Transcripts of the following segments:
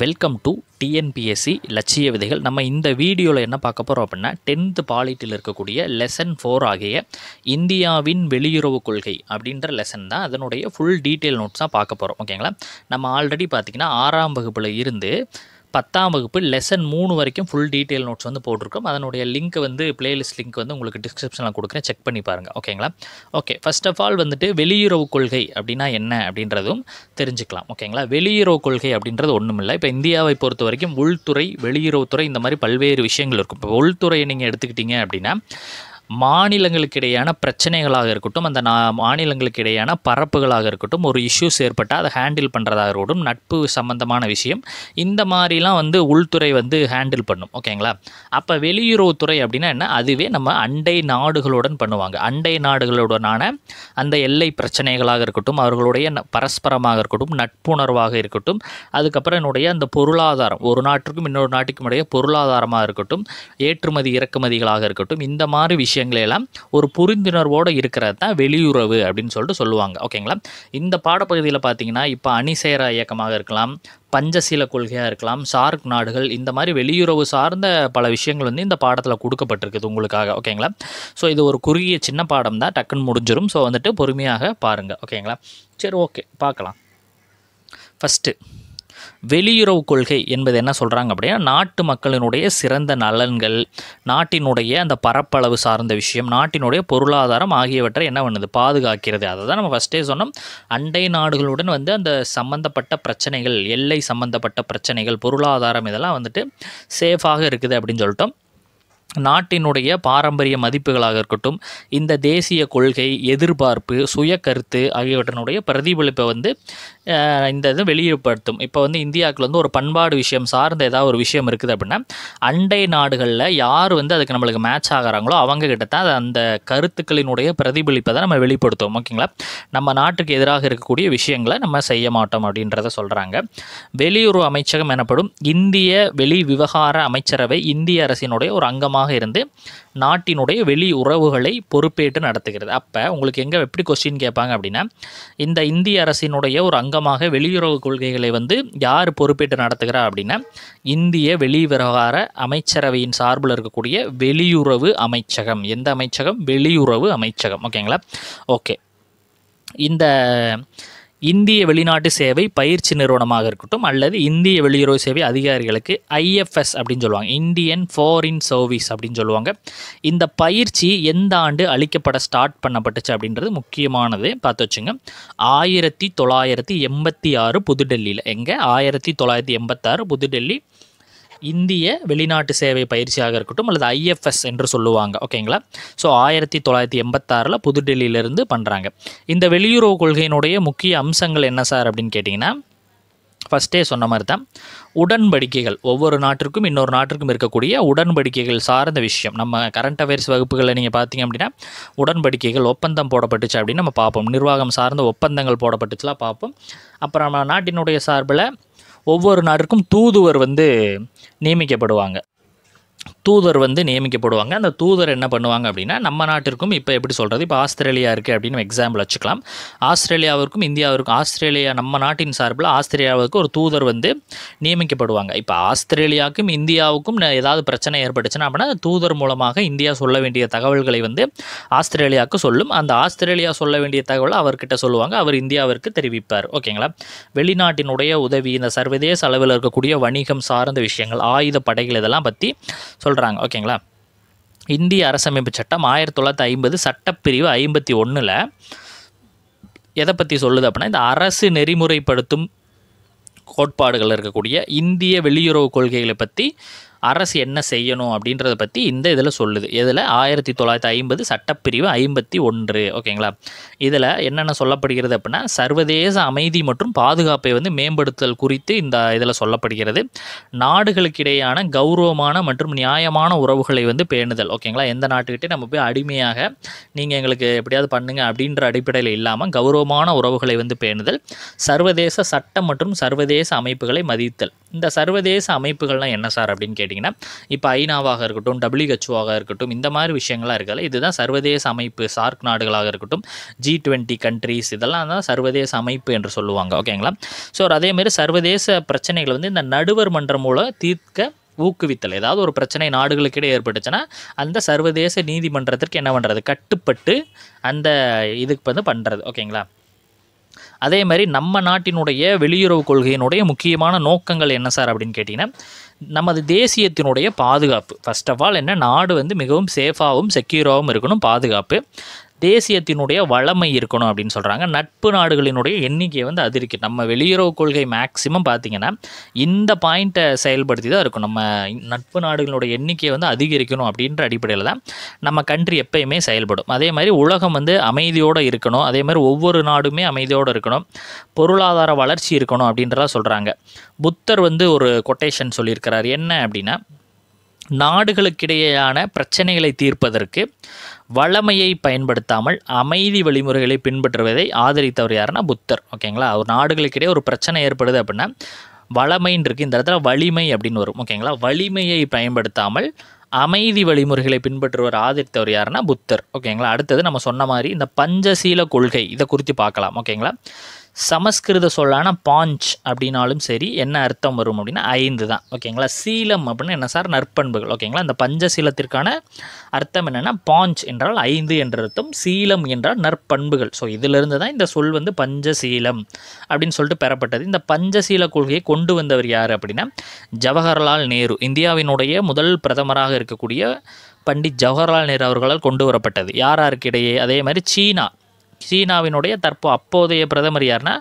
welcome to TNPSC லட்சிய விதைகள் நம்ம இந்த வீடியோவில் என்ன பார்க்க போகிறோம் அப்படின்னா டென்த்து பாலிட்டியில் இருக்கக்கூடிய லெசன் ஃபோர் ஆகிய இந்தியாவின் வெளியுறவு கொள்கை அப்படின்ற லெசன் தான் அதனுடைய ஃபுல் டீட்டெயில் நோட்ஸாக பார்க்க போகிறோம் ஓகேங்களா நம்ம ஆல்ரெடி பார்த்திங்கன்னா ஆறாம் வகுப்பில் இருந்து பத்தாம் வகுப்பு லெசன் மூணு வரைக்கும் ஃபுல் டீட்டெயில் நோட்ஸ் வந்து போட்டிருக்கோம் அதனுடைய லிங்க் வந்து பிளேலிஸ்ட் லிங்க் வந்து உங்களுக்கு டிஸ்கிரிப்ஷனில் கொடுக்குறேன் செக் பண்ணி பாருங்கள் ஓகேங்களா ஓகே ஃபர்ஸ்ட் ஆஃப் ஆல் வந்துட்டு வெளியுறவு கொள்கை அப்படின்னா என்ன அப்படின்றதும் தெரிஞ்சுக்கலாம் ஓகேங்களா வெளியுறவு கொள்கை அப்படின்றது ஒன்றும் இல்லை இப்போ இந்தியாவை பொறுத்த வரைக்கும் உள்துறை வெளியுறவுத்துறை இந்த மாதிரி பல்வேறு விஷயங்கள் இருக்கும் இப்போ உள்துறையை நீங்கள் எடுத்துக்கிட்டீங்க அப்படின்னா மாநிலங்களுக்கிடையான பிரச்சனைகளாக இருக்கட்டும் அந்த மாநிலங்களுக்கு மாநிலங்களுக்கிடையான பரப்புகளாக இருக்கட்டும் ஒரு இஷ்யூஸ் ஏற்பட்டால் அதை ஹேண்டில் பண்ணுறதாக இருக்கட்டும் நட்பு சம்மந்தமான விஷயம் இந்த மாதிரிலாம் வந்து உள்துறை வந்து ஹேண்டில் பண்ணும் ஓகேங்களா அப்போ வெளியுறவுத்துறை அப்படின்னா என்ன அதுவே நம்ம அண்டை நாடுகளுடன் பண்ணுவாங்க அண்டை நாடுகளுடனான அந்த எல்லை பிரச்சனைகளாக இருக்கட்டும் அவர்களுடைய பரஸ்பரமாக இருக்கட்டும் நட்புணர்வாக இருக்கட்டும் அதுக்கப்புறம் என்னுடைய அந்த பொருளாதாரம் ஒரு நாட்டிற்கும் இன்னொரு நாட்டுக்கும் உடைய பொருளாதாரமாக இருக்கட்டும் ஏற்றுமதி இறக்குமதிகளாக இருக்கட்டும் இந்த மாதிரி விஷயம் விஷயங்களையெல்லாம் ஒரு புரிந்துணர்வோடு இருக்கிறது தான் வெளியுறவு அப்படின்னு சொல்லிட்டு சொல்லுவாங்க ஓகேங்களா இந்த பாடப்பகுதியில் பார்த்தீங்கன்னா இப்போ அணிசேரா இயக்கமாக இருக்கலாம் பஞ்சசீல கொள்கையாக இருக்கலாம் சார்க் நாடுகள் இந்த மாதிரி வெளியுறவு சார்ந்த பல விஷயங்கள் வந்து இந்த பாடத்தில் கொடுக்கப்பட்டிருக்குது உங்களுக்காக ஓகேங்களா ஸோ இது ஒரு குறுகிய சின்ன பாடம் தான் டக்குன்னு முடிஞ்சிடும் ஸோ வந்துட்டு பொறுமையாக பாருங்கள் ஓகேங்களா சரி ஓகே பார்க்கலாம் ஃபஸ்ட்டு வெளியுறவு கொள்கை என்பது என்ன சொல்கிறாங்க அப்படின்னா நாட்டு மக்களினுடைய சிறந்த நலன்கள் நாட்டினுடைய அந்த பரப்பளவு சார்ந்த விஷயம் நாட்டினுடைய பொருளாதாரம் ஆகியவற்றை என்ன பண்ணுது பாதுகாக்கிறது அதை தான் நம்ம ஃபஸ்ட்டே சொன்னோம் அண்டை நாடுகளுடன் வந்து அந்த சம்மந்தப்பட்ட பிரச்சனைகள் எல்லை சம்மந்தப்பட்ட பிரச்சனைகள் பொருளாதாரம் இதெல்லாம் வந்துட்டு சேஃபாக இருக்குது அப்படின்னு சொல்லிட்டோம் நாட்டினுடைய பாரம்பரிய மதிப்புகளாக இருக்கட்டும் இந்த தேசிய கொள்கை எதிர்பார்ப்பு சுய கருத்து ஆகியவற்றினுடைய பிரதிபலிப்பை வந்து இந்த இதை வெளியப்படுத்தும் இப்போ வந்து இந்தியாவுக்கு வந்து ஒரு பண்பாடு விஷயம் சார்ந்த ஏதாவது ஒரு விஷயம் இருக்குது அப்படின்னா அண்டை நாடுகளில் யார் வந்து அதுக்கு நம்மளுக்கு மேட்ச் ஆகிறாங்களோ அவங்க கிட்ட தான் அந்த கருத்துக்களினுடைய பிரதிபலிப்பை தான் நம்ம வெளிப்படுத்துவோம் ஓகேங்களா நம்ம நாட்டுக்கு எதிராக இருக்கக்கூடிய விஷயங்களை நம்ம செய்ய மாட்டோம் அப்படின்றத சொல்கிறாங்க வெளியுறவு அமைச்சகம் எனப்படும் இந்திய வெளி விவகார அமைச்சரவை இந்திய அரசினுடைய ஒரு அங்கமாக அதிகமாக இருந்து நாட்டினுடைய வெளி உறவுகளை பொறுப்பேற்று நடத்துகிறது அப்போ உங்களுக்கு எங்கே எப்படி கொஸ்டின் கேட்பாங்க அப்படின்னா இந்த இந்திய அரசினுடைய ஒரு அங்கமாக வெளியுறவு கொள்கைகளை வந்து யார் பொறுப்பேற்று நடத்துகிறா அப்படின்னா இந்திய வெளிவிவகார அமைச்சரவையின் சார்பில் இருக்கக்கூடிய வெளியுறவு அமைச்சகம் எந்த அமைச்சகம் வெளியுறவு அமைச்சகம் ஓகேங்களா ஓகே இந்த இந்திய வெளிநாட்டு சேவை பயிற்சி நிறுவனமாக இருக்கட்டும் அல்லது இந்திய வெளியுறவு சேவை அதிகாரிகளுக்கு ஐஎஃப்எஸ் அப்படின்னு சொல்லுவாங்க இந்தியன் ஃபாரின் சர்வீஸ் அப்படின்னு சொல்லுவாங்க இந்த பயிற்சி எந்த ஆண்டு அளிக்கப்பட ஸ்டார்ட் பண்ணப்பட்டுச்சு அப்படின்றது முக்கியமானது பார்த்து வச்சுங்க ஆயிரத்தி தொள்ளாயிரத்தி எண்பத்தி ஆறு புதுடெல்லியில் எங்கே ஆயிரத்தி தொள்ளாயிரத்தி எண்பத்தாறு புதுடெல்லி இந்திய வெளிநாட்டு சேவை பயிற்சியாக இருக்கட்டும் அல்லது ஐஎஃப்எஸ் என்று சொல்லுவாங்க ஓகேங்களா ஸோ ஆயிரத்தி தொள்ளாயிரத்தி எண்பத்தாறில் புதுடெல்லியிலேருந்து பண்ணுறாங்க இந்த வெளியுறவு கொள்கையினுடைய முக்கிய அம்சங்கள் என்ன சார் அப்படின்னு கேட்டிங்கன்னா ஃபஸ்ட்டே சொன்ன மாதிரி தான் உடன்படிக்கைகள் ஒவ்வொரு நாட்டிற்கும் இன்னொரு நாட்டிற்கும் இருக்கக்கூடிய உடன்படிக்கைகள் சார்ந்த விஷயம் நம்ம கரண்ட் அஃபேர்ஸ் வகுப்புகளை நீங்கள் பார்த்தீங்க அப்படின்னா உடன்படிக்கைகள் ஒப்பந்தம் போடப்பட்டுச்சு அப்படின்னு நம்ம பார்ப்போம் நிர்வாகம் சார்ந்த ஒப்பந்தங்கள் போடப்பட்டுச்சுலாம் பார்ப்போம் அப்புறம் நம்ம நாட்டினுடைய சார்பில் ஒவ்வொரு நாட்டிற்கும் தூதுவர் வந்து நியமிக்கப்படுவாங்க தூதர் வந்து நியமிக்கப்படுவாங்க அந்த தூதர் என்ன பண்ணுவாங்க அப்படின்னா நம்ம நாட்டிற்கும் இப்போ எப்படி சொல்கிறது இப்போ ஆஸ்திரேலியா இருக்குது அப்படின்னு எக்ஸாம்பிள் வச்சுக்கலாம் ஆஸ்திரேலியாவிற்கும் இந்தியாவிற்கும் ஆஸ்திரேலியா நம்ம நாட்டின் சார்பில் ஆஸ்திரேலியாவுக்கு ஒரு தூதர் வந்து நியமிக்கப்படுவாங்க இப்போ ஆஸ்திரேலியாவுக்கும் இந்தியாவுக்கும் ஏதாவது பிரச்சனை ஏற்பட்டுச்சுன்னா அப்படின்னா தூதர் மூலமாக இந்தியா சொல்ல வேண்டிய தகவல்களை வந்து ஆஸ்திரேலியாவுக்கு சொல்லும் அந்த ஆஸ்திரேலியா சொல்ல வேண்டிய தகவலை அவர்கிட்ட சொல்லுவாங்க அவர் இந்தியாவிற்கு தெரிவிப்பார் ஓகேங்களா வெளிநாட்டினுடைய உதவி இந்த சர்வதேச அளவில் இருக்கக்கூடிய வணிகம் சார்ந்த விஷயங்கள் ஆயுத படைகள் இதெல்லாம் பற்றி சொல் சொல்கிறாங்க ஓகேங்களா இந்திய அரசமைப்பு சட்டம் ஆயிரத்தி தொள்ளாயிரத்தி ஐம்பது சட்டப்பிரிவு ஐம்பத்தி ஒன்றில் எதை பற்றி சொல்லுது அப்படின்னா இந்த அரசு நெறிமுறைப்படுத்தும் கோட்பாடுகள் இருக்கக்கூடிய இந்திய வெளியுறவு கொள்கைகளை பற்றி அரசு என்ன செய்யணும் அப்படின்றத பற்றி இந்த இதில் சொல்லுது இதில் ஆயிரத்தி தொள்ளாயிரத்தி ஐம்பது சட்டப்பிரிவு ஐம்பத்தி ஒன்று ஓகேங்களா இதில் என்னென்ன சொல்லப்படுகிறது அப்படின்னா சர்வதேச அமைதி மற்றும் பாதுகாப்பை வந்து மேம்படுத்தல் குறித்து இந்த இதில் சொல்லப்படுகிறது நாடுகளுக்கிடையான கௌரவமான மற்றும் நியாயமான உறவுகளை வந்து பேணுதல் ஓகேங்களா எந்த நாட்டுக்கிட்டே நம்ம போய் அடிமையாக நீங்கள் எங்களுக்கு எப்படியாவது பண்ணுங்க அப்படின்ற அடிப்படையில் இல்லாமல் கௌரவமான உறவுகளை வந்து பேணுதல் சர்வதேச சட்டம் மற்றும் சர்வதேச அமைப்புகளை மதித்தல் இந்த சர்வதேச அமைப்புகள்லாம் என்ன சார் அப்படின்னு கேட்டிங்கன்னா இப்போ ஐநாவாக இருக்கட்டும் டபிள்யூஹெச்ஓவாக இருக்கட்டும் இந்த மாதிரி விஷயங்கள்லாம் இருக்கல இதுதான் சர்வதேச அமைப்பு சார்க் நாடுகளாக இருக்கட்டும் ஜி டுவெண்ட்டி கண்ட்ரீஸ் இதெல்லாம் தான் சர்வதேச அமைப்பு என்று சொல்லுவாங்க ஓகேங்களா ஸோ அதேமாரி சர்வதேச பிரச்சனைகளை வந்து இந்த நடுவர் மன்றம் மூலம் தீர்க்க ஊக்குவித்தல் ஏதாவது ஒரு பிரச்சனை நாடுகளுக்கிடையே ஏற்பட்டுச்சுன்னா அந்த சர்வதேச நீதிமன்றத்திற்கு என்ன பண்ணுறது கட்டுப்பட்டு அந்த இதுக்கு வந்து பண்ணுறது ஓகேங்களா அதே மாதிரி நம்ம நாட்டினுடைய வெளியுறவு கொள்கையினுடைய முக்கியமான நோக்கங்கள் என்ன சார் அப்படின்னு கேட்டிங்கன்னா நமது தேசியத்தினுடைய பாதுகாப்பு ஃபஸ்ட் ஆஃப் ஆல் என்ன நாடு வந்து மிகவும் சேஃபாகவும் செக்யூராகவும் இருக்கணும் பாதுகாப்பு தேசியத்தினுடைய வளமை இருக்கணும் அப்படின்னு சொல்கிறாங்க நட்பு நாடுகளினுடைய எண்ணிக்கையை வந்து அதிருக்கு நம்ம வெளியுறவு கொள்கை மேக்சிமம் பார்த்திங்கன்னா இந்த பாயிண்ட்டை செயல்படுத்தி தான் இருக்கும் நம்ம நட்பு நாடுகளுடைய எண்ணிக்கையை வந்து அதிகரிக்கணும் அப்படின்ற அடிப்படையில் தான் நம்ம கண்ட்ரி எப்பயுமே செயல்படும் அதே மாதிரி உலகம் வந்து அமைதியோடு இருக்கணும் அதே மாதிரி ஒவ்வொரு நாடுமே அமைதியோடு இருக்கணும் பொருளாதார வளர்ச்சி இருக்கணும் அப்படின்றதான் சொல்கிறாங்க புத்தர் வந்து ஒரு கொட்டேஷன் சொல்லியிருக்கிறார் என்ன அப்படின்னா நாடுகளுக்கிடையேயான பிரச்சனைகளை தீர்ப்பதற்கு வளமையை பயன்படுத்தாமல் அமைதி வழிமுறைகளை பின்பற்றுவதை ஆதரித்தவர் யாருன்னா புத்தர் ஓகேங்களா ஒரு நாடுகளுக்கிடையே ஒரு பிரச்சனை ஏற்படுது அப்படின்னா வளமைன்னு இருக்குது இந்த இடத்துல வலிமை அப்படின்னு வரும் ஓகேங்களா வலிமையை பயன்படுத்தாமல் அமைதி வழிமுறைகளை பின்பற்றுவர் ஆதரித்தவர் யாருன்னா புத்தர் ஓகேங்களா அடுத்தது நம்ம சொன்ன மாதிரி இந்த பஞ்சசீல கொள்கை இதை குறித்து பார்க்கலாம் ஓகேங்களா சமஸ்கிருத சொல்லான பாஞ்ச் அப்படின்னாலும் சரி என்ன அர்த்தம் வரும் அப்படின்னா ஐந்து தான் ஓகேங்களா சீலம் அப்படின்னு என்ன சார் நற்பண்புகள் ஓகேங்களா இந்த பஞ்சசீலத்திற்கான அர்த்தம் என்னென்னா பாஞ்ச் என்றால் ஐந்து என்ற அர்த்தம் சீலம் என்றால் நற்பண்புகள் ஸோ இதிலிருந்து தான் இந்த சொல் வந்து பஞ்சசீலம் அப்படின்னு சொல்லிட்டு பெறப்பட்டது இந்த பஞ்சசீல கொள்கையை கொண்டு வந்தவர் யார் அப்படின்னா ஜவஹர்லால் நேரு இந்தியாவினுடைய முதல் பிரதமராக இருக்கக்கூடிய பண்டிட் ஜவஹர்லால் நேரு அவர்களால் கொண்டு வரப்பட்டது யார் யாருக்கிடையே அதே மாதிரி சீனா சீனாவினுடைய தற்போ அப்போதைய பிரதமர் யார்னா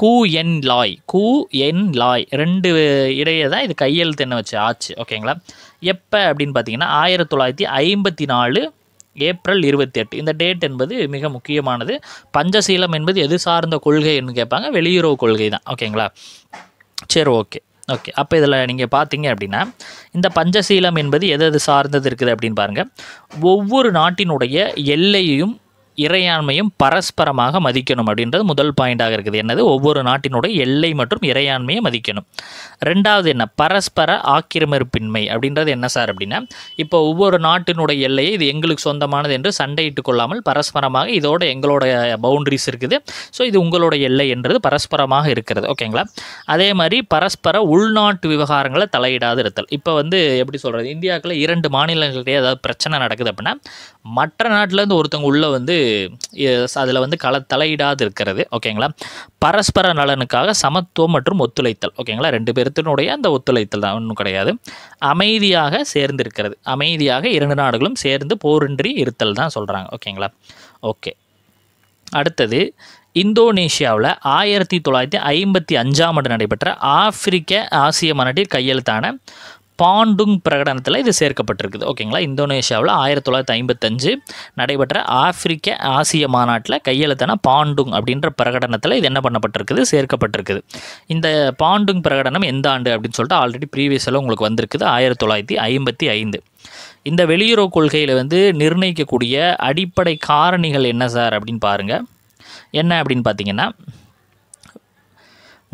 கூ என் லாய் கூ என் லாய் ரெண்டு இடையே தான் இது கையெழுத்து என்ன வச்சு ஆச்சு ஓகேங்களா எப்போ அப்படின்னு பார்த்தீங்கன்னா ஆயிரத்தி தொள்ளாயிரத்தி ஐம்பத்தி நாலு ஏப்ரல் இருபத்தி எட்டு இந்த டேட் என்பது மிக முக்கியமானது பஞ்சசீலம் என்பது எது சார்ந்த கொள்கை என்று கேட்பாங்க வெளியுறவு கொள்கை தான் ஓகேங்களா சரி ஓகே ஓகே அப்போ இதில் நீங்கள் பார்த்தீங்க அப்படின்னா இந்த பஞ்சசீலம் என்பது எது எது சார்ந்தது இருக்குது அப்படின்னு பாருங்கள் ஒவ்வொரு நாட்டினுடைய எல்லையையும் இறையாண்மையும் பரஸ்பரமாக மதிக்கணும் அப்படின்றது முதல் பாயிண்டாக இருக்குது என்னது ஒவ்வொரு நாட்டினுடைய எல்லை மற்றும் இறையாண்மையை மதிக்கணும் ரெண்டாவது என்ன பரஸ்பர ஆக்கிரமிப்பின்மை அப்படின்றது என்ன சார் அப்படின்னா இப்போ ஒவ்வொரு நாட்டினுடைய எல்லையை இது எங்களுக்கு சொந்தமானது என்று சண்டையிட்டு கொள்ளாமல் பரஸ்பரமாக இதோட எங்களோட பவுண்ட்ரிஸ் இருக்குது ஸோ இது உங்களோட எல்லை என்றது பரஸ்பரமாக இருக்கிறது ஓகேங்களா அதே மாதிரி பரஸ்பர உள்நாட்டு விவகாரங்களை தலையிடாது இருத்தல் இப்போ வந்து எப்படி சொல்கிறது இந்தியாவுக்குள்ள இரண்டு மாநிலங்களிடையே ஏதாவது பிரச்சனை நடக்குது அப்படின்னா மற்ற நாட்டிலேருந்து ஒருத்தவங்க உள்ளே வந்து அதில் வந்து கல தலையிடாது இருக்கிறது ஓகேங்களா பரஸ்பர நலனுக்காக சமத்துவம் மற்றும் ஒத்துழைத்தல் ஓகேங்களா ரெண்டு பேர்த்தினுடைய அந்த ஒத்துழைத்தல் தான் ஒன்றும் கிடையாது அமைதியாக சேர்ந்திருக்கிறது அமைதியாக இரண்டு நாடுகளும் சேர்ந்து போரின்றி இருத்தல் தான் சொல்கிறாங்க ஓகேங்களா ஓகே அடுத்தது இந்தோனேஷியாவில் ஆயிரத்தி தொள்ளாயிரத்தி ஐம்பத்தி அஞ்சாம் ஆண்டு நடைபெற்ற ஆப்பிரிக்க ஆசிய மாநாட்டில் கையெழுத்தான பாண்டுங் பிரகடனத்தில் இது சேர்க்கப்பட்டிருக்குது ஓகேங்களா இந்தோனேஷியாவில் ஆயிரத்தி தொள்ளாயிரத்தி ஐம்பத்தஞ்சு நடைபெற்ற ஆப்பிரிக்க ஆசிய மாநாட்டில் கையெழுத்தான பாண்டுங் அப்படின்ற பிரகடனத்தில் இது என்ன பண்ணப்பட்டிருக்குது சேர்க்கப்பட்டிருக்குது இந்த பாண்டுங் பிரகடனம் எந்த ஆண்டு அப்படின்னு சொல்லிட்டு ஆல்ரெடி ப்ரீவியஸில் உங்களுக்கு வந்திருக்குது ஆயிரத்தி தொள்ளாயிரத்தி ஐம்பத்தி ஐந்து இந்த வெளியுறவு கொள்கையில் வந்து நிர்ணயிக்கக்கூடிய அடிப்படை காரணிகள் என்ன சார் அப்படின்னு பாருங்கள் என்ன அப்படின்னு பார்த்தீங்கன்னா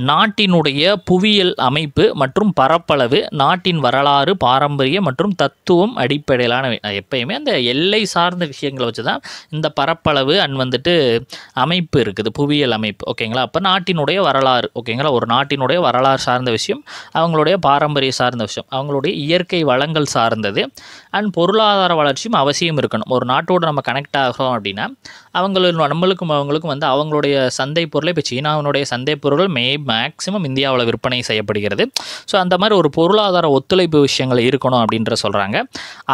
நாட்டினுடைய புவியியல் அமைப்பு மற்றும் பரப்பளவு நாட்டின் வரலாறு பாரம்பரிய மற்றும் தத்துவம் அடிப்படையிலான எப்பயுமே அந்த எல்லை சார்ந்த விஷயங்களை வச்சு தான் இந்த பரப்பளவு அண்ட் வந்துட்டு அமைப்பு இருக்குது புவியியல் அமைப்பு ஓகேங்களா அப்போ நாட்டினுடைய வரலாறு ஓகேங்களா ஒரு நாட்டினுடைய வரலாறு சார்ந்த விஷயம் அவங்களுடைய பாரம்பரிய சார்ந்த விஷயம் அவங்களுடைய இயற்கை வளங்கள் சார்ந்தது அண்ட் பொருளாதார வளர்ச்சியும் அவசியம் இருக்கணும் ஒரு நாட்டோடு நம்ம கனெக்ட் ஆகிறோம் அப்படின்னா அவங்களும் நம்மளுக்கும் அவங்களுக்கும் வந்து அவங்களுடைய சந்தை பொருளை இப்போ சீனாவினுடைய சந்தை பொருள் மே மேக்ஸிமம் இந்தியாவில் விற்பனை செய்யப்படுகிறது ஸோ அந்த மாதிரி ஒரு பொருளாதார ஒத்துழைப்பு விஷயங்கள் இருக்கணும் அப்படின்ற சொல்கிறாங்க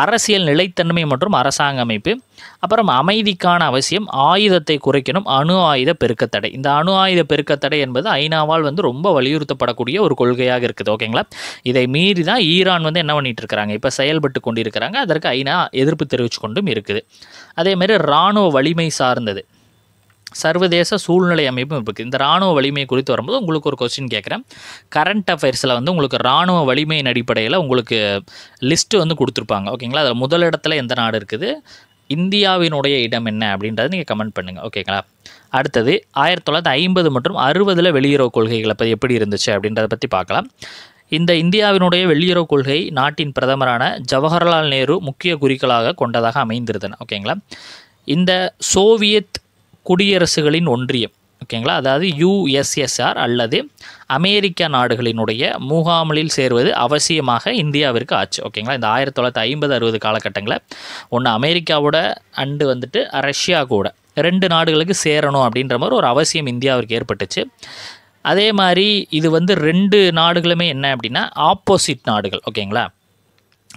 அரசியல் நிலைத்தன்மை மற்றும் அரசாங்க அமைப்பு அப்புறம் அமைதிக்கான அவசியம் ஆயுதத்தை குறைக்கணும் அணு ஆயுத பெருக்கத்தடை இந்த அணு ஆயுத பெருக்கத்தடை என்பது ஐநாவால் வந்து ரொம்ப வலியுறுத்தப்படக்கூடிய ஒரு கொள்கையாக இருக்குது ஓகேங்களா இதை மீறி தான் ஈரான் வந்து என்ன பண்ணிட்டு இருக்கிறாங்க இப்போ செயல்பட்டு கொண்டு இருக்கிறாங்க அதற்கு ஐநா எதிர்ப்பு தெரிவித்து கொண்டும் இருக்குது அதேமாரி இராணுவ வலிமை சார்ந்தது சர்வதேச சூழ்நிலை அமைப்பும் இருக்குது இந்த இராணுவ வலிமை குறித்து வரும்போது உங்களுக்கு ஒரு கொஸ்டின் கேட்குறேன் கரண்ட் அஃபேர்ஸில் வந்து உங்களுக்கு இராணுவ வலிமையின் அடிப்படையில் உங்களுக்கு லிஸ்ட்டு வந்து கொடுத்துருப்பாங்க ஓகேங்களா அதில் முதலிடத்தில் எந்த நாடு இருக்குது இந்தியாவினுடைய இடம் என்ன அப்படின்றத நீங்கள் கமெண்ட் பண்ணுங்கள் ஓகேங்களா அடுத்தது ஆயிரத்தி தொள்ளாயிரத்தி ஐம்பது மற்றும் அறுபதில் வெளியுறவு கொள்கைகளை பற்றி எப்படி இருந்துச்சு அப்படின்றத பற்றி பார்க்கலாம் இந்த இந்தியாவினுடைய வெளியுறவு கொள்கை நாட்டின் பிரதமரான ஜவஹர்லால் நேரு முக்கிய குறிக்களாக கொண்டதாக அமைந்திருந்தன ஓகேங்களா இந்த சோவியத் குடியரசுகளின் ஒன்றியம் ஓகேங்களா அதாவது யுஎஸ்எஸ்ஆர் அல்லது அமெரிக்க நாடுகளினுடைய முகாமலில் சேர்வது அவசியமாக இந்தியாவிற்கு ஆச்சு ஓகேங்களா இந்த ஆயிரத்தி தொள்ளாயிரத்தி ஐம்பது அறுபது காலகட்டங்களில் ஒன்று அமெரிக்காவோட அண்டு வந்துட்டு ரஷ்யா கூட ரெண்டு நாடுகளுக்கு சேரணும் அப்படின்ற மாதிரி ஒரு அவசியம் இந்தியாவிற்கு ஏற்பட்டுச்சு அதே மாதிரி இது வந்து ரெண்டு நாடுகளுமே என்ன அப்படின்னா ஆப்போசிட் நாடுகள் ஓகேங்களா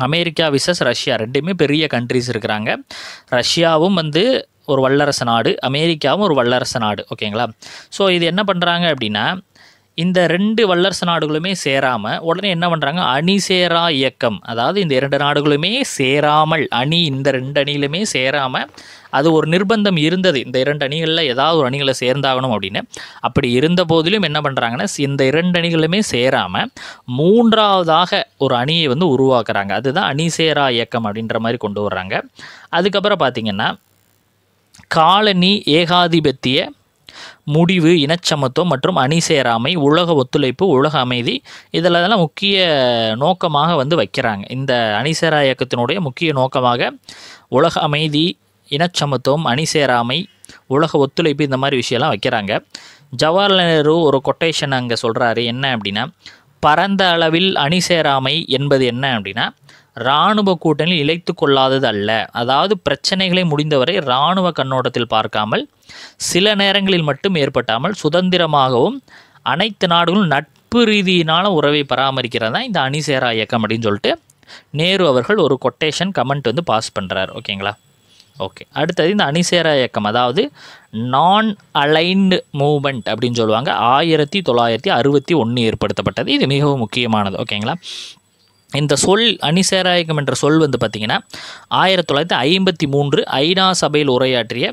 அமெரிக்கா விசஸ் ரஷ்யா ரெண்டுமே பெரிய கண்ட்ரிஸ் இருக்கிறாங்க ரஷ்யாவும் வந்து ஒரு வல்லரசு நாடு அமெரிக்காவும் ஒரு வல்லரசு நாடு ஓகேங்களா ஸோ இது என்ன பண்ணுறாங்க அப்படின்னா இந்த ரெண்டு வல்லரசு நாடுகளுமே சேராமல் உடனே என்ன பண்ணுறாங்க அணி சேரா இயக்கம் அதாவது இந்த இரண்டு நாடுகளுமே சேராமல் அணி இந்த ரெண்டு அணியிலுமே சேராமல் அது ஒரு நிர்பந்தம் இருந்தது இந்த இரண்டு அணிகளில் ஏதாவது ஒரு அணிகளை சேர்ந்தாகணும் அப்படின்னு அப்படி இருந்த போதிலும் என்ன பண்ணுறாங்கன்னா இந்த இரண்டு அணிகளுமே சேராமல் மூன்றாவதாக ஒரு அணியை வந்து உருவாக்குறாங்க அதுதான் அணி சேரா இயக்கம் அப்படின்ற மாதிரி கொண்டு வர்றாங்க அதுக்கப்புறம் பார்த்திங்கன்னா காலனி ஏகாதிபத்திய முடிவு இனச்சமத்துவம் மற்றும் அணி சேராமை உலக ஒத்துழைப்பு உலக அமைதி இதில் அதெல்லாம் முக்கிய நோக்கமாக வந்து வைக்கிறாங்க இந்த சேரா இயக்கத்தினுடைய முக்கிய நோக்கமாக உலக அமைதி இனச்சமத்துவம் அணி சேராமை உலக ஒத்துழைப்பு இந்த மாதிரி விஷயம்லாம் வைக்கிறாங்க ஜவஹர்லால் நேரு ஒரு கொட்டேஷன் அங்கே சொல்கிறாரு என்ன அப்படின்னா பரந்த அளவில் அணி சேராமை என்பது என்ன அப்படின்னா இராணுவ கூட்டணி இழைத்து கொள்ளாதது அல்ல அதாவது பிரச்சனைகளை முடிந்தவரை இராணுவ கண்ணோட்டத்தில் பார்க்காமல் சில நேரங்களில் மட்டும் ஏற்பட்டாமல் சுதந்திரமாகவும் அனைத்து நாடுகளும் நட்பு ரீதியினால உறவை பராமரிக்கிறது தான் இந்த அணிசேரா இயக்கம் அப்படின்னு சொல்லிட்டு நேரு அவர்கள் ஒரு கொட்டேஷன் கமெண்ட் வந்து பாஸ் பண்ணுறார் ஓகேங்களா ஓகே அடுத்தது இந்த அணிசேரா இயக்கம் அதாவது நான் அலைன்டு மூமெண்ட் அப்படின்னு சொல்லுவாங்க ஆயிரத்தி தொள்ளாயிரத்தி அறுபத்தி ஒன்று ஏற்படுத்தப்பட்டது இது மிகவும் முக்கியமானது ஓகேங்களா இந்த சொல் அணிசேராயகம் என்ற சொல் வந்து பார்த்திங்கன்னா ஆயிரத்தி தொள்ளாயிரத்தி ஐம்பத்தி மூன்று ஐநா சபையில் உரையாற்றிய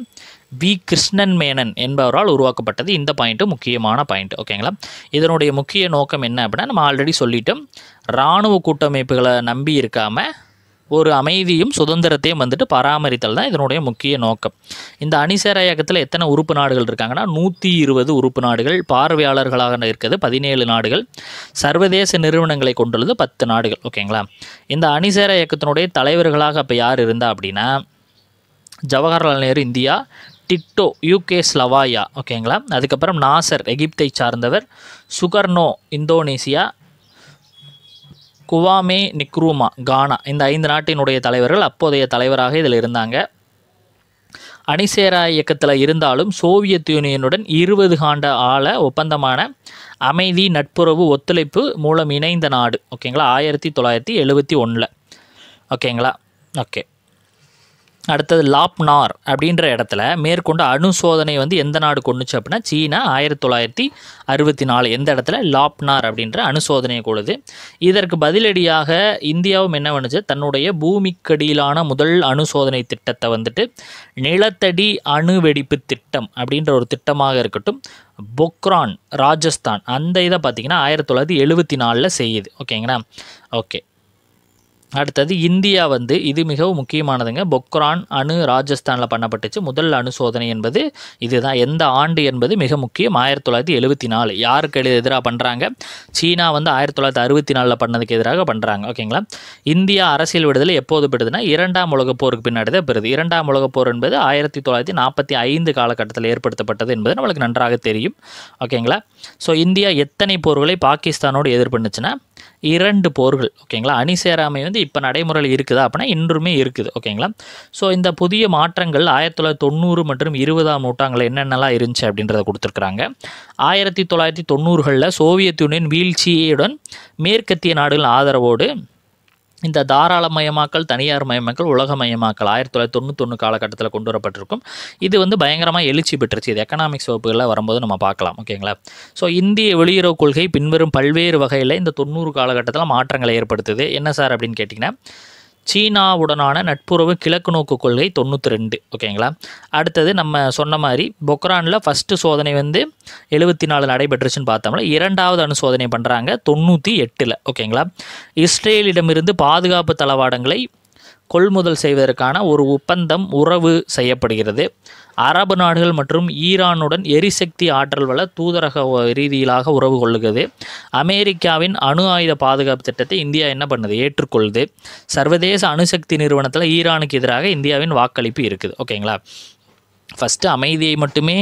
வி கிருஷ்ணன் மேனன் என்பவரால் உருவாக்கப்பட்டது இந்த பாயிண்ட்டு முக்கியமான பாயிண்ட் ஓகேங்களா இதனுடைய முக்கிய நோக்கம் என்ன அப்படின்னா நம்ம ஆல்ரெடி சொல்லிட்டோம் இராணுவ கூட்டமைப்புகளை நம்பி இருக்காமல் ஒரு அமைதியும் சுதந்திரத்தையும் வந்துட்டு பராமரித்தல் தான் இதனுடைய முக்கிய நோக்கம் இந்த அணிசேர இயக்கத்தில் எத்தனை உறுப்பு நாடுகள் இருக்காங்கன்னா நூற்றி இருபது உறுப்பு நாடுகள் பார்வையாளர்களாக இருக்கிறது பதினேழு நாடுகள் சர்வதேச நிறுவனங்களை கொண்டுள்ளது பத்து நாடுகள் ஓகேங்களா இந்த அணிசேர இயக்கத்தினுடைய தலைவர்களாக அப்போ யார் இருந்தா அப்படின்னா Jawaharlal Nehru India Tito Yugoslavia ஓகேங்களா அதுக்கப்புறம் நாசர் எகிப்தை சார்ந்தவர் சுகர்னோ இந்தோனேசியா குவாமே நிக்ரூமா கானா இந்த ஐந்து நாட்டினுடைய தலைவர்கள் அப்போதைய தலைவராக இதில் இருந்தாங்க அணிசேரா இயக்கத்தில் இருந்தாலும் சோவியத் யூனியனுடன் இருபது காண்ட ஆள ஒப்பந்தமான அமைதி நட்புறவு ஒத்துழைப்பு மூலம் இணைந்த நாடு ஓகேங்களா ஆயிரத்தி தொள்ளாயிரத்தி எழுபத்தி ஒன்றில் ஓகேங்களா ஓகே அடுத்தது லாப்னார் அப்படின்ற இடத்துல மேற்கொண்ட அணு சோதனை வந்து எந்த நாடு கொண்டுச்சு அப்படின்னா சீனா ஆயிரத்தி தொள்ளாயிரத்தி அறுபத்தி நாலு எந்த இடத்துல லாப்னார் அப்படின்ற அணு சோதனையை கொடுது இதற்கு பதிலடியாக இந்தியாவும் என்ன பண்ணுச்சு தன்னுடைய பூமிக்கடியிலான முதல் அணு சோதனை திட்டத்தை வந்துட்டு நிலத்தடி அணு வெடிப்பு திட்டம் அப்படின்ற ஒரு திட்டமாக இருக்கட்டும் பொக்ரான் ராஜஸ்தான் அந்த இதை பார்த்திங்கன்னா ஆயிரத்தி தொள்ளாயிரத்தி எழுபத்தி நாலில் செய்யுது ஓகேங்களா ஓகே அடுத்தது இந்தியா வந்து இது மிகவும் முக்கியமானதுங்க பொக்ரான் அணு ராஜஸ்தானில் பண்ணப்பட்டுச்சு முதல் அணு சோதனை என்பது இதுதான் எந்த ஆண்டு என்பது மிக முக்கியம் ஆயிரத்தி தொள்ளாயிரத்தி எழுபத்தி நாலு யாருக்கு எதிராக பண்ணுறாங்க சீனா வந்து ஆயிரத்தி தொள்ளாயிரத்தி அறுபத்தி நாலில் பண்ணதுக்கு எதிராக பண்ணுறாங்க ஓகேங்களா இந்தியா அரசியல் விடுதலை எப்போது பெறுதுன்னா இரண்டாம் உலகப் போருக்கு பின்னாடி தான் பெறுது இரண்டாம் உலகப் போர் என்பது ஆயிரத்தி தொள்ளாயிரத்தி நாற்பத்தி ஐந்து காலகட்டத்தில் ஏற்படுத்தப்பட்டது என்பது நம்மளுக்கு நன்றாக தெரியும் ஓகேங்களா ஸோ இந்தியா எத்தனை போர்களை பாகிஸ்தானோடு எதிர்பண்ணுச்சுன்னா இரண்டு போர்கள் ஓகேங்களா அணி சேராமை வந்து இப்போ நடைமுறையில் இருக்குதா அப்படின்னா இன்றுமே இருக்குது ஓகேங்களா ஸோ இந்த புதிய மாற்றங்கள் ஆயிரத்தி தொள்ளாயிரத்தி தொண்ணூறு மற்றும் இருபதாம் நூற்றாங்கில் என்னென்னலாம் இருந்துச்சு அப்படின்றத கொடுத்துருக்குறாங்க ஆயிரத்தி தொள்ளாயிரத்தி தொண்ணூறுகளில் சோவியத் யூனியன் வீழ்ச்சியுடன் மேற்கத்திய நாடுகளின் ஆதரவோடு இந்த தாராளமயமாக்கல் தனியார் மயமாக்கல் உலகமயமாக்கல் ஆயிரத்தி தொள்ளாயிரத்தி தொண்ணூத்தொன்று காலகட்டத்தில் கொண்டு வரப்பட்டிருக்கும் இது வந்து பயங்கரமாக எழுச்சி பெற்றுச்சு இது எக்கனாமிக்ஸ் வகுப்புகளில் வரும்போது நம்ம பார்க்கலாம் ஓகேங்களா ஸோ இந்திய வெளியுறவு கொள்கை பின்வரும் பல்வேறு வகையில் இந்த தொண்ணூறு காலகட்டத்தில் மாற்றங்களை ஏற்படுத்துது என்ன சார் அப்படின்னு கேட்டிங்கன்னா சீனாவுடனான நட்புறவு கிழக்கு நோக்கு கொள்கை தொண்ணூற்றி ரெண்டு ஓகேங்களா அடுத்தது நம்ம சொன்ன மாதிரி பொக்ரானில் ஃபஸ்ட்டு சோதனை வந்து எழுபத்தி நாலு நடைபெற்றுச்சுன்னு பார்த்தோம்னா இரண்டாவது அணு சோதனை பண்ணுறாங்க தொண்ணூற்றி எட்டில் ஓகேங்களா இஸ்ரேலிடமிருந்து பாதுகாப்பு தளவாடங்களை கொள்முதல் செய்வதற்கான ஒரு ஒப்பந்தம் உறவு செய்யப்படுகிறது அரபு நாடுகள் மற்றும் ஈரானுடன் எரிசக்தி ஆற்றல் வள தூதரக ரீதியிலாக உறவு கொள்ளுகிறது அமெரிக்காவின் அணு ஆயுத பாதுகாப்பு திட்டத்தை இந்தியா என்ன பண்ணுது ஏற்றுக்கொள்ளுது சர்வதேச அணுசக்தி நிறுவனத்தில் ஈரானுக்கு எதிராக இந்தியாவின் வாக்களிப்பு இருக்குது ஓகேங்களா ஃபஸ்ட்டு அமைதியை மட்டுமே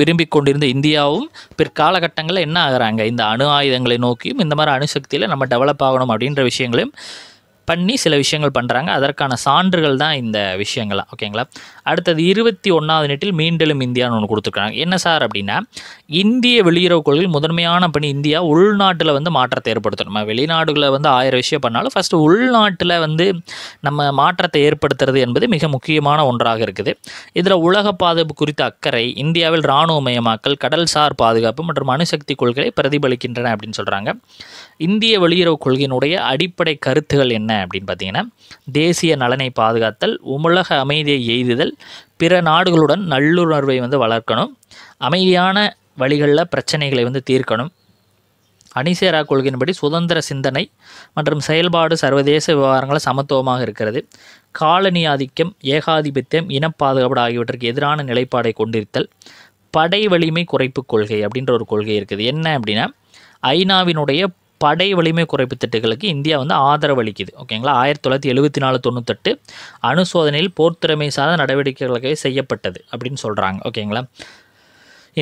விரும்பி கொண்டிருந்த இந்தியாவும் பிற்காலகட்டங்களில் என்ன ஆகிறாங்க இந்த அணு ஆயுதங்களை நோக்கியும் இந்த மாதிரி அணுசக்தியில் நம்ம டெவலப் ஆகணும் அப்படின்ற விஷயங்களையும் பண்ணி சில விஷயங்கள் பண்ணுறாங்க அதற்கான சான்றுகள் தான் இந்த விஷயங்கள்லாம் ஓகேங்களா அடுத்தது இருபத்தி ஒன்றாவது நேட்டில் மீண்டும் இந்தியான்னு ஒன்று கொடுத்துருக்காங்க என்ன சார் அப்படின்னா இந்திய வெளியுறவு கொள்கையில் முதன்மையான பணி இந்தியா உள்நாட்டில் வந்து மாற்றத்தை ஏற்படுத்தணும் நம்ம வெளிநாடுகளை வந்து ஆயிரம் விஷயம் பண்ணாலும் ஃபஸ்ட்டு உள்நாட்டில் வந்து நம்ம மாற்றத்தை ஏற்படுத்துறது என்பது மிக முக்கியமான ஒன்றாக இருக்குது இதில் உலக பாதுகாப்பு குறித்த அக்கறை இந்தியாவில் மயமாக்கல் கடல்சார் பாதுகாப்பு மற்றும் அணுசக்தி கொள்கை பிரதிபலிக்கின்றன அப்படின்னு சொல்கிறாங்க இந்திய வெளியுறவு கொள்கையினுடைய அடிப்படை கருத்துகள் என்ன அப்படின்னு பார்த்தீங்கன்னா தேசிய நலனை பாதுகாத்தல் உலக அமைதியை எய்துதல் பிற நாடுகளுடன் நல்லுணர்வை வந்து வளர்க்கணும் அமைதியான வழிகளில் பிரச்சனைகளை வந்து தீர்க்கணும் அணிசேரா கொள்கையின்படி சுதந்திர சிந்தனை மற்றும் செயல்பாடு சர்வதேச விவகாரங்களில் சமத்துவமாக இருக்கிறது காலனி ஆதிக்கம் ஏகாதிபத்தியம் இனப்பாதுகாப்பு ஆகியவற்றிற்கு எதிரான நிலைப்பாடை கொண்டிருத்தல் படை வலிமை குறைப்பு கொள்கை அப்படின்ற ஒரு கொள்கை இருக்குது என்ன அப்படின்னா ஐநாவினுடைய படை வலிமை குறைப்பு திட்டங்களுக்கு இந்தியா வந்து ஆதரவு அளிக்குது ஓகேங்களா ஆயிரத்தி தொள்ளாயிரத்தி எழுபத்தி நாலு தொண்ணூத்தெட்டு அணுசோதனையில் போர்த்திறமை சார்ந்த நடவடிக்கைகளுக்காக செய்யப்பட்டது அப்படின்னு சொல்கிறாங்க ஓகேங்களா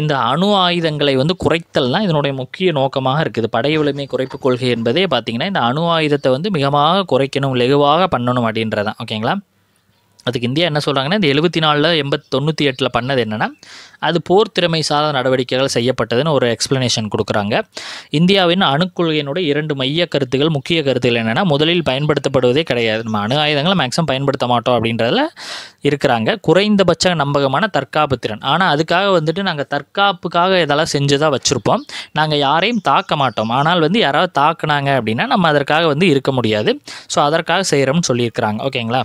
இந்த அணு ஆயுதங்களை வந்து குறைத்தல் தான் இதனுடைய முக்கிய நோக்கமாக இருக்குது படை வலிமை குறைப்பு கொள்கை என்பதே பார்த்திங்கன்னா இந்த அணு ஆயுதத்தை வந்து மிகமாக குறைக்கணும் லெகுவாக பண்ணணும் அப்படின்றதான் ஓகேங்களா அதுக்கு இந்தியா என்ன சொல்கிறாங்கன்னா இந்த எழுபத்தி நாலில் எண்பத்தி தொண்ணூற்றி எட்டில் பண்ணது என்னென்னா அது போர் திறமை சாதன நடவடிக்கைகள் செய்யப்பட்டதுன்னு ஒரு எக்ஸ்ப்ளனேஷன் கொடுக்குறாங்க இந்தியாவின் அணுக்கொள்கையினுடைய இரண்டு மைய கருத்துகள் முக்கிய கருத்துகள் என்னென்னா முதலில் பயன்படுத்தப்படுவதே கிடையாது நம்ம அணு ஆயுதங்களை மேக்ஸிமம் பயன்படுத்த மாட்டோம் அப்படின்றதில் இருக்கிறாங்க குறைந்தபட்ச நம்பகமான தற்காப்பு திறன் ஆனால் அதுக்காக வந்துட்டு நாங்கள் தற்காப்புக்காக இதெல்லாம் செஞ்சு தான் வச்சுருப்போம் நாங்கள் யாரையும் தாக்க மாட்டோம் ஆனால் வந்து யாராவது தாக்குனாங்க அப்படின்னா நம்ம அதற்காக வந்து இருக்க முடியாது ஸோ அதற்காக செய்கிறோம்னு சொல்லியிருக்கிறாங்க ஓகேங்களா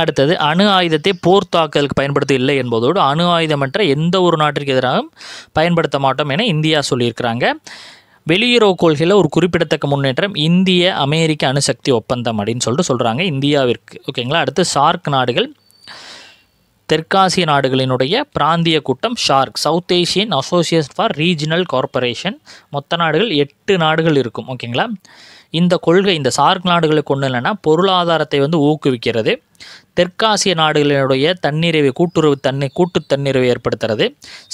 அடுத்தது அணு ஆயுதத்தை போர் தாக்குதலுக்கு பயன்படுத்த இல்லை என்பதோடு அணு ஆயுதமற்ற எந்த ஒரு நாட்டிற்கு எதிராகவும் பயன்படுத்த மாட்டோம் என இந்தியா சொல்லியிருக்கிறாங்க வெளியுறவு கொள்கையில் ஒரு குறிப்பிடத்தக்க முன்னேற்றம் இந்திய அமெரிக்க அணுசக்தி ஒப்பந்தம் அப்படின்னு சொல்லிட்டு சொல்கிறாங்க இந்தியாவிற்கு ஓகேங்களா அடுத்து சார்க் நாடுகள் தெற்காசிய நாடுகளினுடைய பிராந்திய கூட்டம் SAARC South Asian association for regional corporation மொத்த நாடுகள் எட்டு நாடுகள் இருக்கும் ஓகேங்களா இந்த கொள்கை இந்த சார்க் நாடுகளுக்கு ஒன்றும் இல்லைன்னா பொருளாதாரத்தை வந்து ஊக்குவிக்கிறது தெற்காசிய நாடுகளினுடைய தன்னிறைவை கூட்டுறவு தன்னை கூட்டு தன்னிறைவை ஏற்படுத்துறது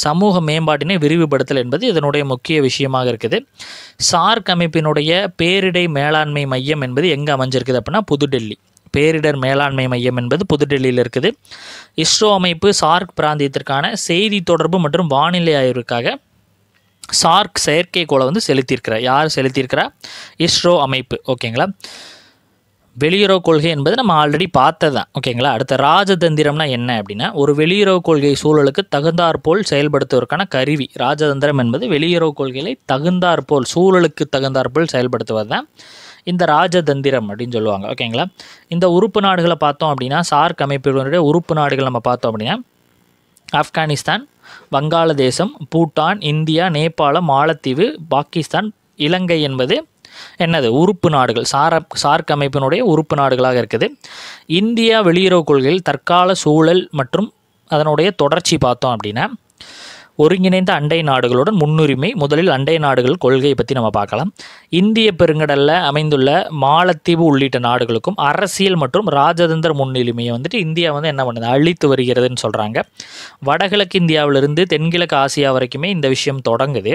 சமூக மேம்பாட்டினை விரிவுபடுத்தல் என்பது இதனுடைய முக்கிய விஷயமாக இருக்குது சார்க் அமைப்பினுடைய பேரிடை மேலாண்மை மையம் என்பது எங்கே அமைஞ்சிருக்குது அப்படின்னா புதுடெல்லி பேரிடர் மேலாண்மை மையம் என்பது புதுடெல்லியில் இருக்குது இஸ்ரோ அமைப்பு சார்க் பிராந்தியத்திற்கான செய்தி தொடர்பு மற்றும் வானிலை ஆய்வுக்காக சார்க் செயற்கைக்கோளை வந்து செலுத்தியிருக்கிறார் யார் செலுத்தியிருக்கிறா இஸ்ரோ அமைப்பு ஓகேங்களா வெளியுறவு கொள்கை என்பது நம்ம ஆல்ரெடி பார்த்தது தான் ஓகேங்களா அடுத்த ராஜதந்திரம்னா என்ன அப்படின்னா ஒரு வெளியுறவு கொள்கை சூழலுக்கு தகுந்தாற்போல் செயல்படுத்துவதற்கான கருவி ராஜதந்திரம் என்பது வெளியுறவு தகுந்தார் தகுந்தாற்போல் சூழலுக்கு தகுந்தாற்போல் செயல்படுத்துவது தான் இந்த ராஜதந்திரம் அப்படின்னு சொல்லுவாங்க ஓகேங்களா இந்த உறுப்பு நாடுகளை பார்த்தோம் அப்படின்னா சார்க் அமைப்பினுடைய உறுப்பு நாடுகள் நம்ம பார்த்தோம் அப்படின்னா ஆப்கானிஸ்தான் வங்காளதேசம் பூட்டான் இந்தியா நேபாளம் மாலத்தீவு பாகிஸ்தான் இலங்கை என்பது என்னது உறுப்பு நாடுகள் சார சார்க் அமைப்பினுடைய உறுப்பு நாடுகளாக இருக்குது இந்தியா வெளியுறவு கொள்கையில் தற்கால சூழல் மற்றும் அதனுடைய தொடர்ச்சி பார்த்தோம் அப்படின்னா ஒருங்கிணைந்த அண்டை நாடுகளுடன் முன்னுரிமை முதலில் அண்டை நாடுகள் கொள்கையை பற்றி நம்ம பார்க்கலாம் இந்திய பெருங்கடலில் அமைந்துள்ள மாலத்தீவு உள்ளிட்ட நாடுகளுக்கும் அரசியல் மற்றும் ராஜதந்திர முன்னுரிமையை வந்துட்டு இந்தியா வந்து என்ன பண்ணுது அழித்து வருகிறதுன்னு சொல்கிறாங்க வடகிழக்கு இந்தியாவிலிருந்து தென்கிழக்கு ஆசியா வரைக்குமே இந்த விஷயம் தொடங்குது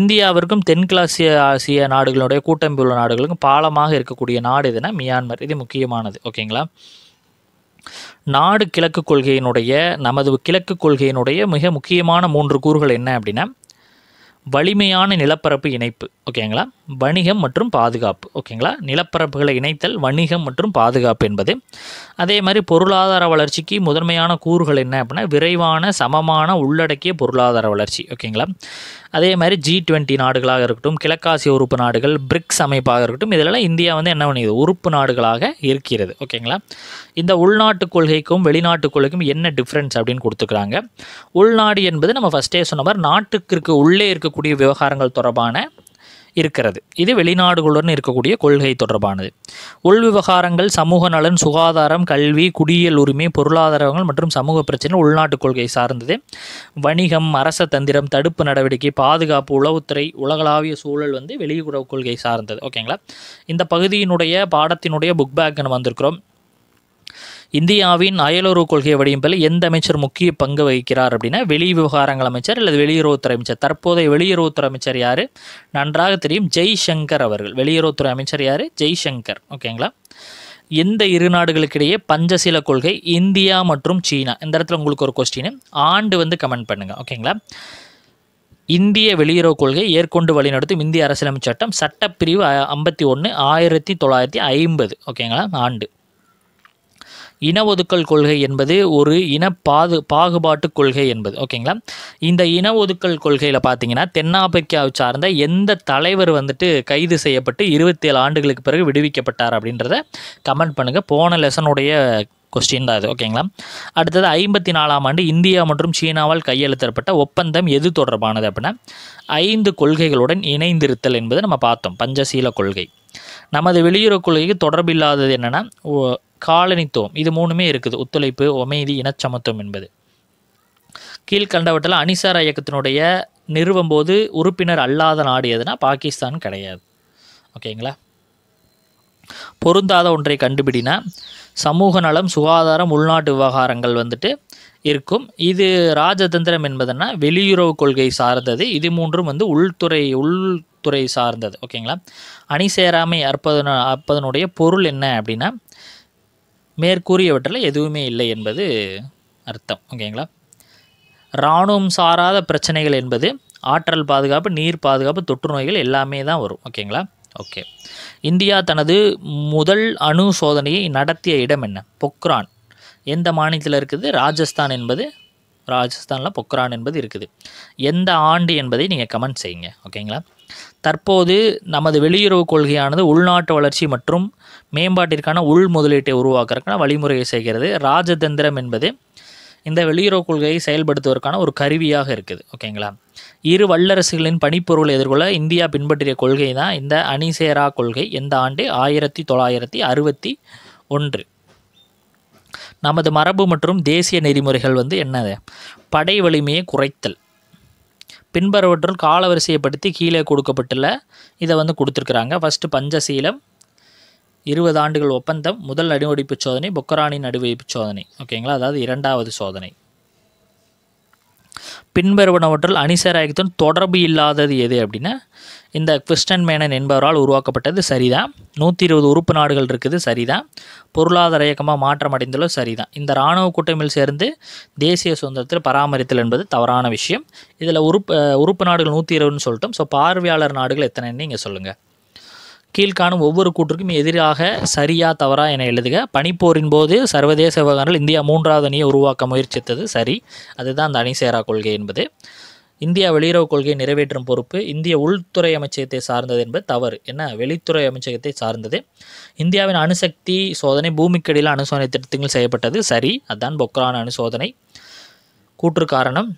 இந்தியாவிற்கும் தென்கிழாசிய ஆசிய நாடுகளுடைய கூட்டமைப்பு உள்ள நாடுகளுக்கும் பாலமாக இருக்கக்கூடிய நாடு இதுனா மியான்மர் இது முக்கியமானது ஓகேங்களா நாடு கிழக்கு கொள்கையினுடைய நமது கிழக்கு கொள்கையினுடைய மிக முக்கியமான மூன்று கூறுகள் என்ன அப்படின்னா வலிமையான நிலப்பரப்பு இணைப்பு ஓகேங்களா வணிகம் மற்றும் பாதுகாப்பு ஓகேங்களா நிலப்பரப்புகளை இணைத்தல் வணிகம் மற்றும் பாதுகாப்பு என்பது அதே மாதிரி பொருளாதார வளர்ச்சிக்கு முதன்மையான கூறுகள் என்ன அப்படின்னா விரைவான சமமான உள்ளடக்கிய பொருளாதார வளர்ச்சி ஓகேங்களா அதே மாதிரி ஜி டுவெண்ட்டி நாடுகளாக இருக்கட்டும் கிழக்காசிய உறுப்பு நாடுகள் பிரிக்ஸ் அமைப்பாக இருக்கட்டும் இதிலெல்லாம் இந்தியா வந்து என்ன பண்ணுது உறுப்பு நாடுகளாக இருக்கிறது ஓகேங்களா இந்த உள்நாட்டு கொள்கைக்கும் வெளிநாட்டு கொள்கைக்கும் என்ன டிஃப்ரென்ஸ் அப்படின்னு கொடுத்துக்கிறாங்க உள்நாடு என்பது நம்ம ஃபஸ்ட்டே சொன்ன மாதிரி நாட்டுக்கு உள்ளே இருக்கக்கூடிய விவகாரங்கள் தொடர்பான இருக்கிறது இது வெளிநாடுகளுடன் இருக்கக்கூடிய கொள்கை தொடர்பானது உள் விவகாரங்கள் சமூக நலன் சுகாதாரம் கல்வி குடியியல் உரிமை பொருளாதாரங்கள் மற்றும் சமூக பிரச்சனை உள்நாட்டு கொள்கை சார்ந்தது வணிகம் அரச தந்திரம் தடுப்பு நடவடிக்கை பாதுகாப்பு உளவுத்துறை உலகளாவிய சூழல் வந்து வெளியுறவு கொள்கை சார்ந்தது ஓகேங்களா இந்த பகுதியினுடைய பாடத்தினுடைய புக் பேக் வந்திருக்கிறோம் இந்தியாவின் அயலுறவு கொள்கை வடிவமைப்பில் எந்த அமைச்சர் முக்கிய பங்கு வகிக்கிறார் அப்படின்னா வெளி விவகாரங்கள் அமைச்சர் அல்லது வெளியுறவுத்துறை அமைச்சர் தற்போதைய வெளியுறவுத்துறை அமைச்சர் யார் நன்றாக தெரியும் ஜெய்சங்கர் அவர்கள் வெளியுறவுத்துறை அமைச்சர் யார் ஜெய்சங்கர் ஓகேங்களா எந்த இரு நாடுகளுக்கிடையே பஞ்சசீல கொள்கை இந்தியா மற்றும் சீனா இந்த இடத்துல உங்களுக்கு ஒரு கொஸ்டின் ஆண்டு வந்து கமெண்ட் பண்ணுங்கள் ஓகேங்களா இந்திய வெளியுறவு கொள்கை ஏற்கொண்டு வழிநடத்தும் இந்திய அரசியலமைப்பு சட்டம் சட்டப்பிரிவு ஐம்பத்தி ஒன்று ஆயிரத்தி தொள்ளாயிரத்தி ஐம்பது ஓகேங்களா ஆண்டு இன ஒதுக்கல் கொள்கை என்பது ஒரு இன பாது பாகுபாட்டு கொள்கை என்பது ஓகேங்களா இந்த இன ஒதுக்கல் கொள்கையில் பார்த்தீங்கன்னா தென்னாப்பிரிக்காவை சார்ந்த எந்த தலைவர் வந்துட்டு கைது செய்யப்பட்டு இருபத்தேழு ஆண்டுகளுக்கு பிறகு விடுவிக்கப்பட்டார் அப்படின்றத கமெண்ட் பண்ணுங்கள் போன லெசனுடைய கொஸ்டின் தான் அது ஓகேங்களா அடுத்தது ஐம்பத்தி நாலாம் ஆண்டு இந்தியா மற்றும் சீனாவால் கையெழுத்திடப்பட்ட ஒப்பந்தம் எது தொடர்பானது அப்படின்னா ஐந்து கொள்கைகளுடன் இணைந்திருத்தல் என்பது நம்ம பார்த்தோம் பஞ்சசீல கொள்கை நமது வெளியுறவு கொள்கைக்கு தொடர்பில்லாதது என்னென்னா காலனித்துவம் இது மூணுமே இருக்குது ஒத்துழைப்பு ஒமைதி இனச்சமத்துவம் என்பது கீழ்கண்டவற்றில் அனிசாரா இயக்கத்தினுடைய நிறுவும் போது உறுப்பினர் அல்லாத நாடு எதுனா பாகிஸ்தான் கிடையாது ஓகேங்களா பொருந்தாத ஒன்றை கண்டுபிடினா சமூக நலம் சுகாதாரம் உள்நாட்டு விவகாரங்கள் வந்துட்டு இருக்கும் இது ராஜதந்திரம் என்பதுன்னா வெளியுறவு கொள்கை சார்ந்தது இது மூன்றும் வந்து உள்துறை உள் துறை சார்ந்தது ஓகேங்களா அணி சேராமை அற்பதன அற்பதனுடைய பொருள் என்ன அப்படின்னா மேற்கூறியவற்றில் எதுவுமே இல்லை என்பது அர்த்தம் ஓகேங்களா இராணுவம் சாராத பிரச்சனைகள் என்பது ஆற்றல் பாதுகாப்பு நீர் பாதுகாப்பு தொற்று நோய்கள் எல்லாமே தான் வரும் ஓகேங்களா ஓகே இந்தியா தனது முதல் அணு சோதனையை நடத்திய இடம் என்ன பொக்ரான் எந்த மாநிலத்தில் இருக்குது ராஜஸ்தான் என்பது ராஜஸ்தானில் பொக்ரான் என்பது இருக்குது எந்த ஆண்டு என்பதை நீங்கள் கமெண்ட் செய்யுங்க ஓகேங்களா தற்போது நமது வெளியுறவு கொள்கையானது உள்நாட்டு வளர்ச்சி மற்றும் மேம்பாட்டிற்கான உள் முதலீட்டை உருவாக்குறதுக்கான வழிமுறையை செய்கிறது ராஜதந்திரம் என்பது இந்த வெளியுறவு கொள்கையை செயல்படுத்துவதற்கான ஒரு கருவியாக இருக்குது ஓகேங்களா இரு வல்லரசுகளின் பனிப்பொருளை எதிர்கொள்ள இந்தியா பின்பற்றிய கொள்கை தான் இந்த அணிசேரா கொள்கை எந்த ஆண்டு ஆயிரத்தி தொள்ளாயிரத்தி அறுபத்தி ஒன்று நமது மரபு மற்றும் தேசிய நெறிமுறைகள் வந்து என்னது படை வலிமையை குறைத்தல் பின்பற்றுவற்றுள் காலவரிசையைப்படுத்தி கீழே கொடுக்கப்பட்டுள்ள இதை வந்து கொடுத்துருக்குறாங்க ஃபஸ்ட்டு பஞ்சசீலம் இருபது ஆண்டுகள் ஒப்பந்தம் முதல் நடுவடிப்பு சோதனை பொக்கரானின் நடுவடிப்பு சோதனை ஓகேங்களா அதாவது இரண்டாவது சோதனை பின்வருவனவற்றில் அனிசராயத்துடன் தொடர்பு இல்லாதது எது அப்படின்னா இந்த கிறிஸ்டன் மேனன் என்பவரால் உருவாக்கப்பட்டது சரிதான் நூற்றி இருபது உறுப்பு நாடுகள் இருக்குது சரிதான் பொருளாதார இயக்கமாக மாற்றம் அடைந்துள்ள சரிதான் இந்த இராணுவ கூட்டமில் சேர்ந்து தேசிய சுதந்திரத்தில் பராமரித்தல் என்பது தவறான விஷயம் இதில் உறுப்பு உறுப்பு நாடுகள் நூற்றி இருபதுன்னு சொல்லிட்டோம் ஸோ பார்வையாளர் நாடுகள் எத்தனைன்னு நீங்கள் சொல்லுங்கள் கீழ்காணும் ஒவ்வொரு கூற்றுக்கும் எதிராக சரியா தவறா என எழுதுக பனிப்போரின் போது சர்வதேச விவகாரங்கள் இந்தியா மூன்றாவது அணியை உருவாக்க முயற்சித்தது சரி அதுதான் அந்த அணிசேரா கொள்கை என்பது இந்தியா வெளியுறவு கொள்கையை நிறைவேற்றும் பொறுப்பு இந்திய உள்துறை அமைச்சகத்தை சார்ந்தது என்பது தவறு என்ன வெளித்துறை அமைச்சகத்தை சார்ந்தது இந்தியாவின் அணுசக்தி சோதனை பூமிக்கடியில் அணுசோதனை திட்டங்கள் செய்யப்பட்டது சரி அதுதான் பொக்ரான் அணுசோதனை கூற்று காரணம்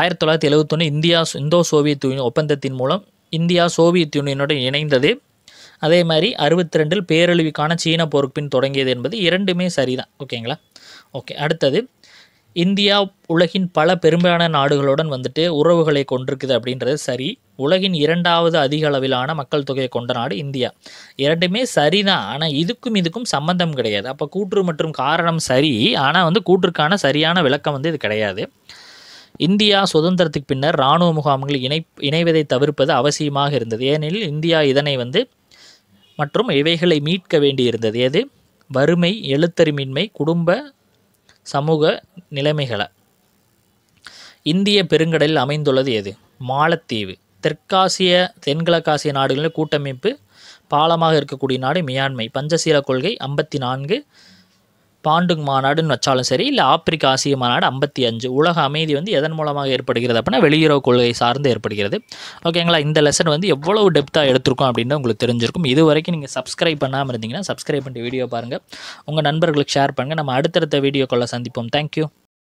ஆயிரத்தி தொள்ளாயிரத்தி எழுவத்தொன்று இந்தியா இந்தோ சோவியத் யூனியன் ஒப்பந்தத்தின் மூலம் இந்தியா சோவியத் யூனியனுடன் இணைந்தது அதே மாதிரி அறுபத்தி ரெண்டில் பேரழிவுக்கான சீன போருக்கு பின் தொடங்கியது என்பது இரண்டுமே சரிதான் ஓகேங்களா ஓகே அடுத்தது இந்தியா உலகின் பல பெரும்பாலான நாடுகளுடன் வந்துட்டு உறவுகளை கொண்டிருக்குது அப்படின்றது சரி உலகின் இரண்டாவது அதிக அளவிலான மக்கள் தொகையை கொண்ட நாடு இந்தியா இரண்டுமே சரிதான் ஆனால் இதுக்கும் இதுக்கும் சம்பந்தம் கிடையாது அப்போ கூற்று மற்றும் காரணம் சரி ஆனால் வந்து கூற்றுக்கான சரியான விளக்கம் வந்து இது கிடையாது இந்தியா சுதந்திரத்துக்கு பின்னர் இராணுவ முகாம்கள் இணை இணைவதை தவிர்ப்பது அவசியமாக இருந்தது ஏனெனில் இந்தியா இதனை வந்து மற்றும் இவைகளை மீட்க வேண்டியிருந்தது எது வறுமை எழுத்தறிமின்மை குடும்ப சமூக நிலைமைகளை இந்திய பெருங்கடலில் அமைந்துள்ளது எது மாலத்தீவு தெற்காசிய தென்கிழக்காசிய நாடுகளில் கூட்டமைப்பு பாலமாக இருக்கக்கூடிய நாடு மியான்மை பஞ்சசீல கொள்கை ஐம்பத்தி நான்கு பாண்டுங் மாநாடுன்னு வச்சாலும் சரி இல்லை ஆப்பிரிக்கா ஆசிய மாநாடு ஐம்பத்தி அஞ்சு உலக அமைதி வந்து எதன் மூலமாக ஏற்படுகிறது அப்படின்னா வெளியுறவு கொள்கை சார்ந்து ஏற்படுகிறது ஓகேங்களா இந்த லெசன் வந்து எவ்வளவு டெப்த்தாக எடுத்துருக்கோம் அப்படின்னு உங்களுக்கு தெரிஞ்சிருக்கும் இது வரைக்கும் நீங்கள் சப்ஸ்கிரைப் பண்ணாமல் இருந்தீங்கன்னா சப்ஸ்கிரைப் பண்ணிட்டு வீடியோ பாருங்கள் உங்கள் நண்பர்களுக்கு ஷேர் பண்ணுங்கள் நம்ம அடுத்தடுத்த வீடியோக்குள்ளே சந்திப்போம் தேங்க்யூ